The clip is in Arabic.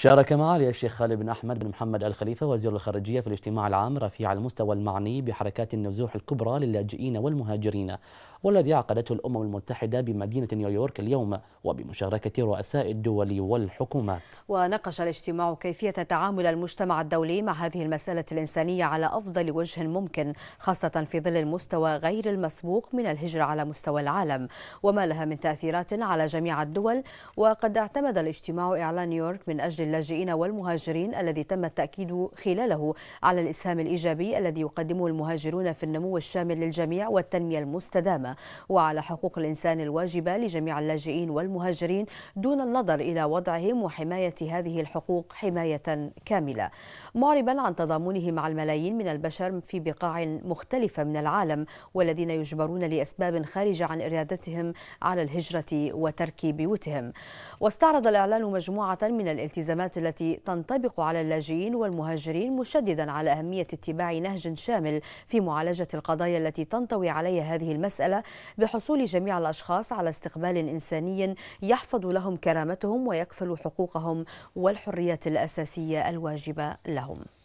شارك معالي الشيخ خالد بن أحمد بن محمد الخليفة وزير الخارجية في الاجتماع العام رفيع المستوى المعني بحركات النزوح الكبرى للاجئين والمهاجرين والذي عقدته الأمم المتحدة بمدينة نيويورك اليوم وبمشاركة رؤساء الدول والحكومات وناقش الاجتماع كيفية تعامل المجتمع الدولي مع هذه المسألة الإنسانية على أفضل وجه ممكن خاصة في ظل المستوى غير المسبوق من الهجرة على مستوى العالم وما لها من تأثيرات على جميع الدول وقد اعتمد الاجتماع إعلان نيويورك من أجل اللاجئين والمهاجرين الذي تم التأكيد خلاله على الإسهام الإيجابي الذي يقدمه المهاجرون في النمو الشامل للجميع والتنمية المستدامة وعلى حقوق الإنسان الواجبة لجميع اللاجئين والمهاجرين دون النظر إلى وضعهم وحماية هذه الحقوق حماية كاملة معربا عن تضامنه مع الملايين من البشر في بقاع مختلفة من العالم والذين يجبرون لأسباب خارجة عن إرادتهم على الهجرة وترك بيوتهم واستعرض الإعلان مجموعة من الالتزامات الخدمات التي تنطبق على اللاجئين والمهاجرين مشددا على أهمية اتباع نهج شامل في معالجة القضايا التي تنطوي عليها هذه المسألة بحصول جميع الأشخاص على استقبال إنساني يحفظ لهم كرامتهم ويكفل حقوقهم والحريات الأساسية الواجبة لهم